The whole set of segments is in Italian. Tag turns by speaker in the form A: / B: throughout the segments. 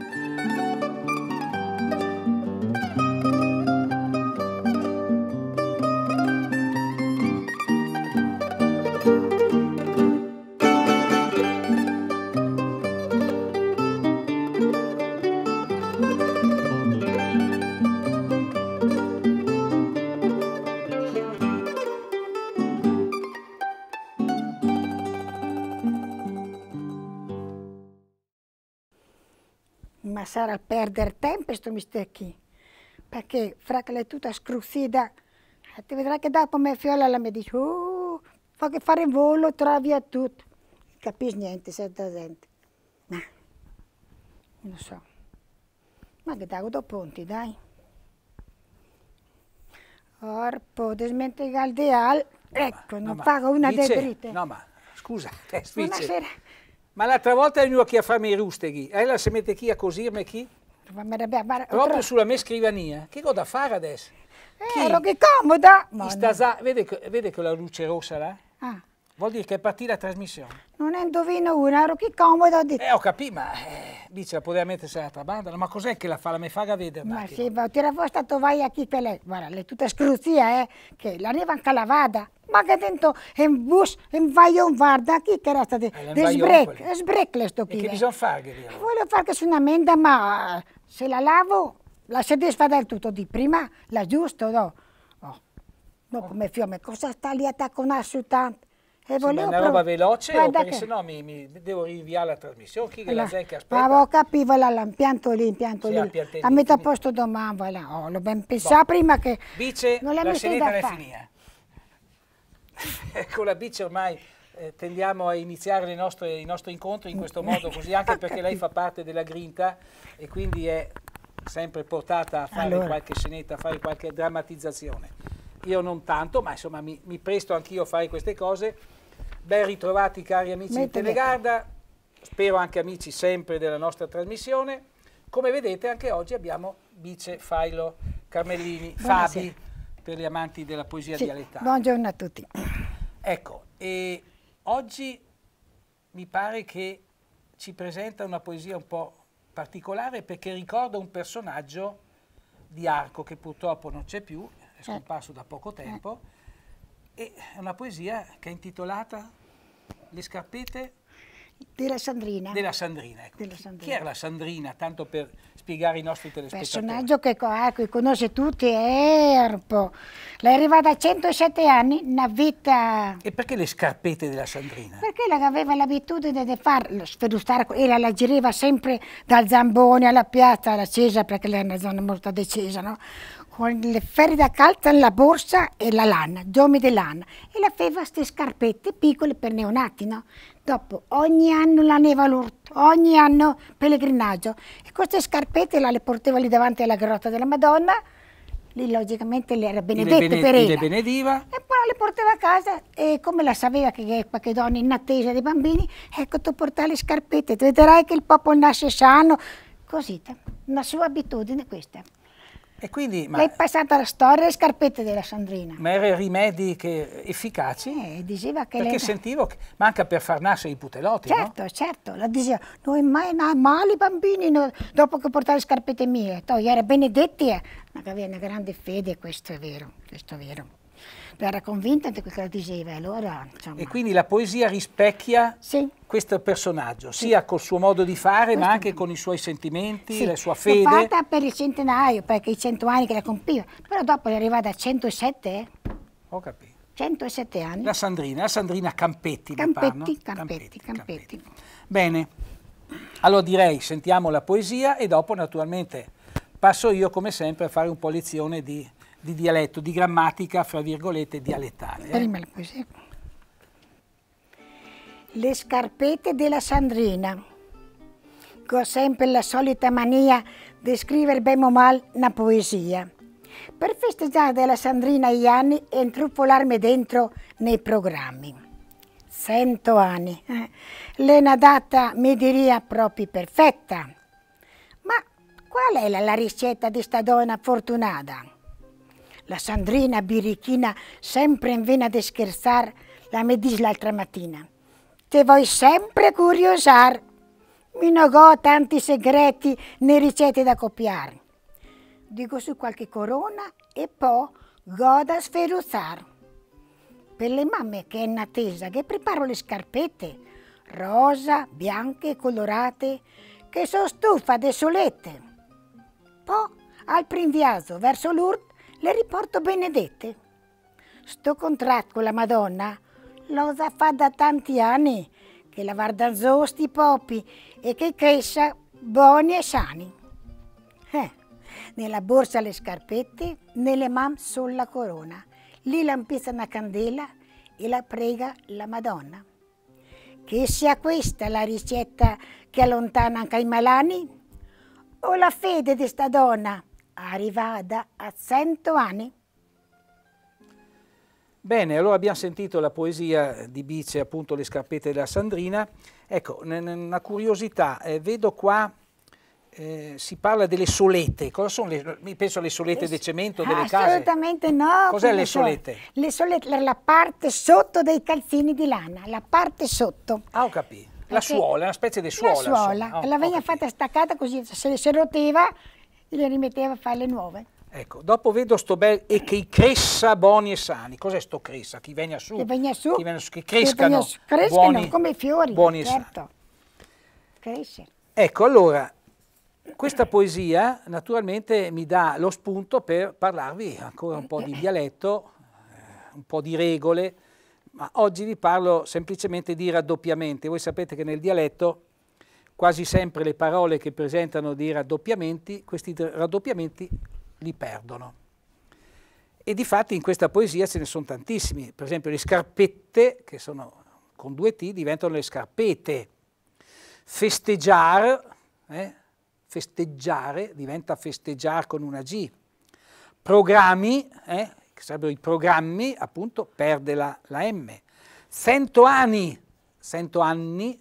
A: Thank you.
B: ma sarà perdere tempo questo qui, perché fra che l'è tutta scruzzida, eh, ti vedrai che dopo me fiola la mi dice, oh, fa che fare in volo, trovi a tutto. Non capisci niente, senta gente. Ma, non lo so. Ma che dago due punti, dai. Orpo, desmentegal il al, ecco, no, non pago una dice, debrite.
A: No, ma scusa, te Buonasera. Ma l'altra volta è venuto a farmi i rusteghi, e eh, la si mette chi a cosirmi chi? Proprio sulla mia scrivania. Che cosa da fare adesso? Eh, che comoda! Stasa, vede, vede quella luce rossa là? Ah. Vuol dire che è partita la trasmissione.
B: Non è indovino una, ero che comodo a Eh,
A: ho capito, ma eh, dice la poteva mettersi l'altra banda. Ma cos'è che la fa? La me fa vedere. Ma sì,
B: ma ti era stato vai qui per lei. Guarda, le tutte scruzia, eh, che la neva anche la vada. Ma che dentro è un bus, è un vaion, guarda, chi che era stato? Eh, di sbrec, sbrec questo qui. E che bisogna
A: fare? Allora?
B: Voglio fare che su una menda, ma eh, se la lavo, la soddisfa del tutto. Di prima, la giusto, no? No, oh, no oh. come fiume, cosa sta lì a tacconarsi tanto? E eh, sì, volevo è una roba veloce perché che...
A: no mi, mi devo rinviare la trasmissione. Chi che la zecca aspetta? Bravo,
B: capivo là, l'impianto lì, impianto sì, lì. A metà posto domani, voilà. Oh, l'ho ben boh. pensato bon. prima
A: che... Bice, non la, scelta scenetta è finita. Con ecco, la bice ormai eh, tendiamo a iniziare nostre, il nostro incontro in questo modo così, anche perché lei fa parte della grinta e quindi è sempre portata a fare allora. qualche scenetta, a fare qualche drammatizzazione. Io non tanto, ma insomma mi, mi presto anch'io a fare queste cose Ben ritrovati cari amici Mette di Telegarda, spero anche amici sempre della nostra trasmissione. Come vedete anche oggi abbiamo Bice, Failo Carmellini, Buonasera. Fabi, per gli amanti della poesia sì, dialettale.
B: Buongiorno a tutti.
A: Ecco, e oggi mi pare che ci presenta una poesia un po' particolare perché ricorda un personaggio di Arco che purtroppo non c'è più, è eh. scomparso eh. da poco tempo eh è una poesia che è intitolata Le scarpette della Sandrina. Della Sandrina, ecco. Della Sandrina. Chi era la Sandrina, tanto per spiegare i nostri telespettatori? personaggio
B: che ah, conosce tutti è Erpo. Lei è arrivata a 107 anni, una vita...
A: E perché le scarpette della Sandrina?
B: Perché lei aveva l'abitudine di farlo, sferustare, e la, la giriva sempre dal Zambone alla piazza, alla Cesa, perché lei è una zona molto decisa, no? con le ferri da calza, la borsa e la lana, giomi di lana. E la feva queste scarpette piccole per neonati, no? Dopo ogni anno la neva l'urto, ogni anno pellegrinaggio. E queste scarpette la le portava lì davanti alla grotta della Madonna, lì logicamente le era benedette bene, per ella. benediva. E poi le portava a casa e come la sapeva che qualche donna in attesa dei bambini, ecco tu portare le scarpette, tu vedrai che il popolo nasce sano, così, una sua abitudine questa. E quindi, ma... Lei è passata la storia delle scarpette della Sandrina.
A: Ma erano rimedi che, efficaci? Eh, diceva che... Perché lei... sentivo che manca per far nascere i putelotti, Certo,
B: no? certo, la diceva, non mai male i bambini no, dopo che portare le scarpette mie. Togliere benedetti è eh, aveva una grande fede, questo è vero, questo è vero era convinta di quello che diceva. Allora,
A: E quindi la poesia rispecchia sì. questo personaggio, sì. sia col suo modo di fare, questo ma anche con i suoi sentimenti, sì. la sua fede. L'ho fatta
B: per il centenario, perché i cento anni che la compiva, però dopo è arrivata a 107. Ho capito. 107 anni. La
A: Sandrina, la Sandrina Campetti. Campetti, Campetti,
B: Campetti, Campetti, Campetti.
A: Bene, allora direi sentiamo la poesia e dopo naturalmente passo io come sempre a fare un po' lezione di di dialetto, di grammatica, fra virgolette, dialettale. Eh. Prima la poesia.
B: Le scarpette della Sandrina, che ho sempre la solita mania di scrivere bene o male una poesia. Per festeggiare della Sandrina gli anni e intruppolarmi dentro nei programmi. Cento anni. Eh. Lei una data, mi diria, proprio perfetta. Ma qual è la, la ricetta di sta donna fortunata? La Sandrina birichina, sempre in vena di scherzar, la me dis l'altra mattina. Te vuoi sempre curiosar. Mi negò tanti segreti né ricette da copiar. Dico su qualche corona e poi goda sferuzzar. Per le mamme che è in attesa che preparo le scarpette, rosa, bianche e colorate, che sono stufa de desolette. Poi al prinviaso verso Lourdes le riporto benedette. Sto contratto con la Madonna lo fa da tanti anni, che la vardanzò sti popi e che cresce buoni e sani. Eh, nella borsa le scarpette, nelle mam sulla corona. Lì l'ampizza una candela e la prega la Madonna. Che sia questa la ricetta che allontana anche i malani? O la fede di sta donna? arrivata a 100 anni.
A: Bene, allora abbiamo sentito la poesia di Bice, appunto le scarpette della Sandrina. Ecco, una curiosità, eh, vedo qua eh, si parla delle solette. Cosa sono le, penso alle solette eh di cemento delle Assolutamente
B: ah, case. Assolutamente no. Cos'è le solette? Le solette, la parte sotto dei calzini di lana, la
A: parte sotto. Ah, ho capito. La Perché suola, una specie di suola. La suola, oh, la
B: veniva fatta staccata così, se, se roteva e le rimetteva a fare le nuove.
A: Ecco, dopo vedo sto bel e che i cressa buoni e sani. Cos'è sto cressa? Chi venga su? Che venga su. Chi venga su che crescano. Che su, crescano buoni, come fiori. Buoni certo. e
B: sani. Cresce.
A: Ecco, allora, questa poesia naturalmente mi dà lo spunto per parlarvi ancora un po' di dialetto, eh, un po' di regole, ma oggi vi parlo semplicemente di raddoppiamenti. Voi sapete che nel dialetto quasi sempre le parole che presentano dei raddoppiamenti, questi raddoppiamenti li perdono. E di fatti in questa poesia ce ne sono tantissimi, per esempio le scarpette, che sono con due T, diventano le scarpete. Festeggiare, eh, festeggiare diventa festeggiare con una G. Programmi, eh, che sarebbero i programmi, appunto, perde la, la M. Cento anni, cento anni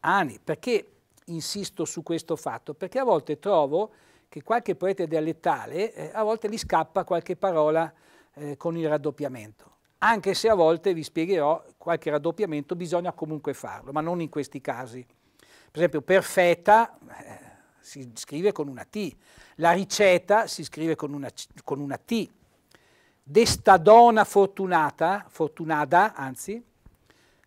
A: anni. Perché insisto su questo fatto? Perché a volte trovo che qualche poeta dialettale eh, a volte gli scappa qualche parola eh, con il raddoppiamento. Anche se a volte, vi spiegherò, qualche raddoppiamento bisogna comunque farlo, ma non in questi casi. Per esempio, perfetta eh, si scrive con una T, la ricetta si scrive con una, con una T, destadona fortunata, fortunada, anzi,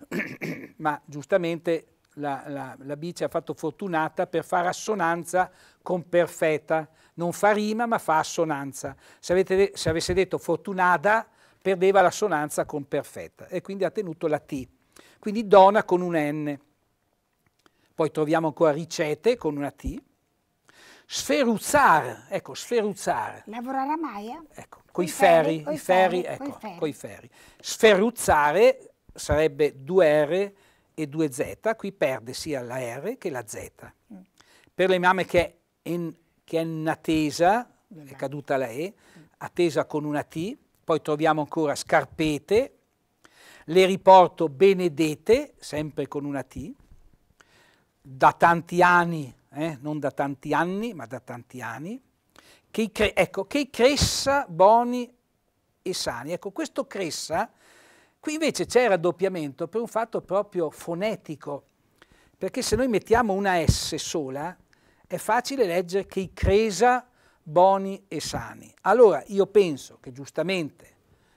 A: ma giustamente la, la, la bice ha fatto fortunata per fare assonanza con perfetta, non fa rima ma fa assonanza. Se, avete, se avesse detto fortunata, perdeva l'assonanza con perfetta e quindi ha tenuto la T. Quindi dona con un N. Poi troviamo ancora ricete con una T. Sferuzzar, ecco, sferuzzar.
B: Lavorare a maia? Eh? Ecco, coi ferri, ferri, ferri, ferri, ecco, coi
A: ferri. Sferuzzare sarebbe 2R e 2Z, qui perde sia la R che la Z. Mm. Per l'imame che è in, che è in attesa, è caduta la E, attesa con una T, poi troviamo ancora scarpete, le riporto benedete, sempre con una T, da tanti anni, eh, non da tanti anni, ma da tanti anni, che, ecco, che cressa boni e sani. Ecco, questo cressa Qui invece c'è il raddoppiamento per un fatto proprio fonetico, perché se noi mettiamo una S sola è facile leggere che i cresa boni e sani. Allora io penso che giustamente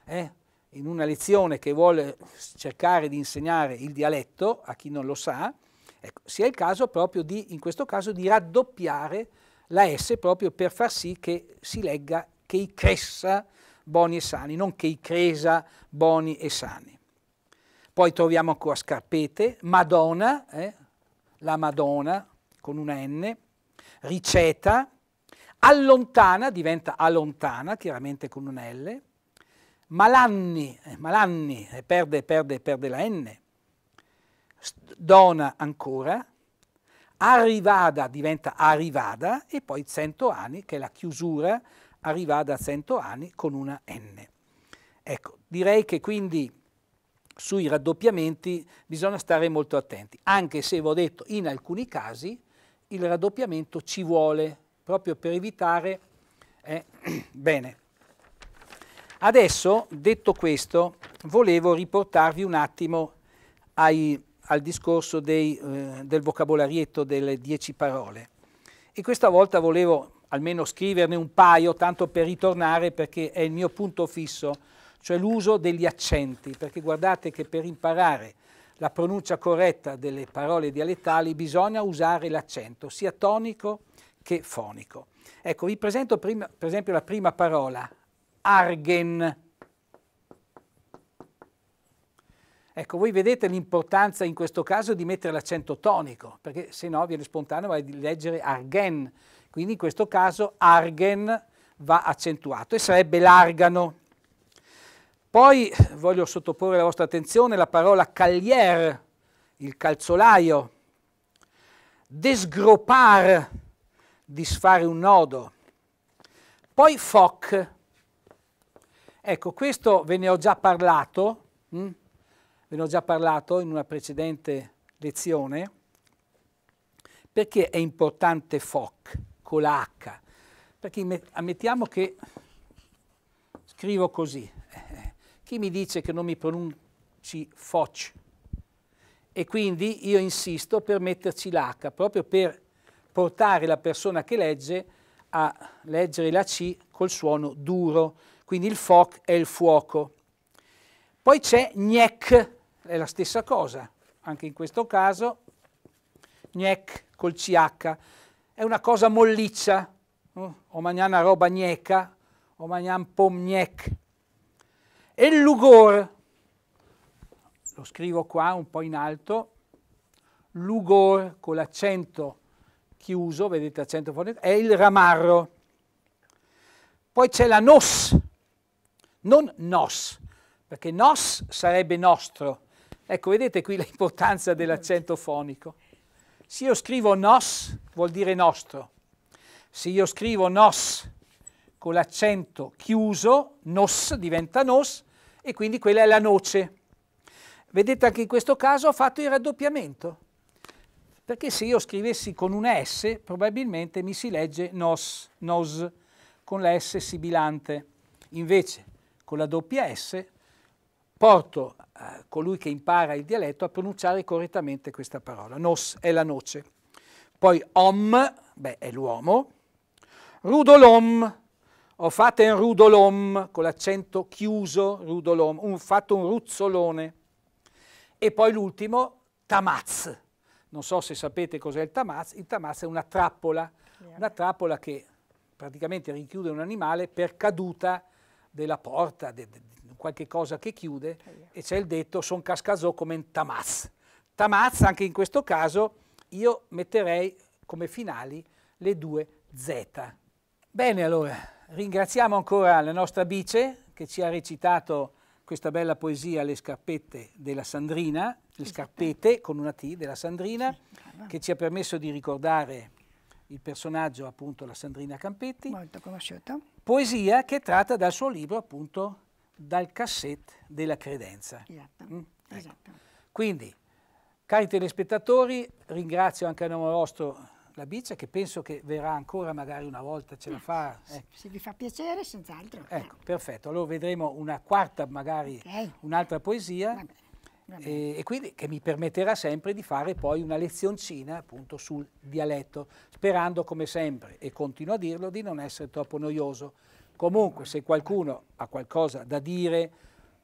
A: eh, in una lezione che vuole cercare di insegnare il dialetto a chi non lo sa, ecco, sia il caso proprio di, in questo caso, di raddoppiare la S proprio per far sì che si legga che i cressa Boni e Sani, nonché i Cresa, Boni e Sani. Poi troviamo ancora Scarpete, Madonna, eh, la Madonna con una N, Riceta, Allontana, diventa Allontana, chiaramente con una L, Malanni, eh, Malanni, eh, perde, perde, perde la N, Dona ancora, Arrivada diventa Arrivada e poi cento anni che è la chiusura arrivata a 100 anni con una N. Ecco, direi che quindi sui raddoppiamenti bisogna stare molto attenti, anche se, vi ho detto, in alcuni casi il raddoppiamento ci vuole, proprio per evitare... Eh, bene. Adesso, detto questo, volevo riportarvi un attimo ai, al discorso dei, eh, del vocabolarietto delle dieci parole. E questa volta volevo almeno scriverne un paio, tanto per ritornare perché è il mio punto fisso, cioè l'uso degli accenti, perché guardate che per imparare la pronuncia corretta delle parole dialettali bisogna usare l'accento, sia tonico che fonico. Ecco, vi presento prima, per esempio la prima parola, argen. Ecco, voi vedete l'importanza in questo caso di mettere l'accento tonico, perché se no viene spontaneo vai a leggere argen, quindi in questo caso argen va accentuato e sarebbe l'argano. Poi voglio sottoporre la vostra attenzione la parola caglier, il calzolaio, desgropar, disfare un nodo. Poi foc. Ecco, questo ve ne ho già parlato, hm? ve ne ho già parlato in una precedente lezione. Perché è importante foc? con la H, perché ammettiamo che scrivo così, chi mi dice che non mi pronunci foc? E quindi io insisto per metterci l'H, proprio per portare la persona che legge a leggere la C col suono duro, quindi il foc è il fuoco. Poi c'è gnec, è la stessa cosa, anche in questo caso, gnec col CH, è una cosa molliccia, o o una roba gneca, o magnan pom gnec. E il lugor, lo scrivo qua un po' in alto, lugor con l'accento chiuso, vedete accento fornito, è il ramarro. Poi c'è la nos, non nos, perché nos sarebbe nostro. Ecco, vedete qui l'importanza dell'accento fonico. Se io scrivo nos vuol dire nostro. Se io scrivo nos con l'accento chiuso, nos diventa nos e quindi quella è la noce. Vedete anche in questo caso ho fatto il raddoppiamento, perché se io scrivessi con una S probabilmente mi si legge nos, nos con la S sibilante. Invece con la doppia S porto eh, colui che impara il dialetto a pronunciare correttamente questa parola. Nos è la noce. Poi om, beh, è l'uomo. Rudolom, ho fatto un rudolom, con l'accento chiuso, rudolom, ho fatto un ruzzolone. E poi l'ultimo, tamaz. Non so se sapete cos'è il tamaz. Il tamaz è una trappola, una trappola che praticamente rinchiude un animale per caduta della porta, di, de, qualche cosa che chiude e c'è il detto son cascazò come in tamaz. Tamaz, anche in questo caso, io metterei come finali le due Z. Bene allora, ringraziamo ancora la nostra Bice che ci ha recitato questa bella poesia Le scarpette della Sandrina, le scarpette con una T della Sandrina, che ci ha permesso di ricordare il personaggio appunto la Sandrina Campetti. Molto conosciuta. Poesia che tratta dal suo libro appunto dal cassetto della credenza. Esatto. Mm? Ecco. esatto. Quindi, cari telespettatori, ringrazio anche a nome vostro la Biccia, che penso che verrà ancora magari una volta, ce la eh, fa. Eh.
B: Se vi fa piacere, senz'altro.
A: Ecco, eh. perfetto. Allora vedremo una quarta, magari okay. un'altra poesia. Va E, quindi che mi permetterà sempre di fare poi una lezioncina appunto sul dialetto, sperando come sempre, e continuo a dirlo, di non essere troppo noioso. Comunque se qualcuno ha qualcosa da dire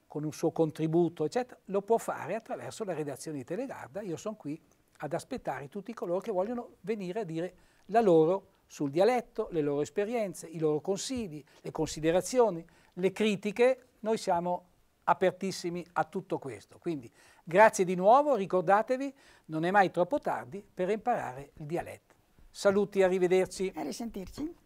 A: con un suo contributo, eccetera, lo può fare attraverso la redazione di Telegarda. Io sono qui ad aspettare tutti coloro che vogliono venire a dire la loro sul dialetto, le loro esperienze, i loro consigli, le considerazioni, le critiche. Noi siamo apertissimi a tutto questo. Quindi grazie di nuovo, ricordatevi, non è mai troppo tardi per imparare il dialetto. Saluti, arrivederci. A risentirci.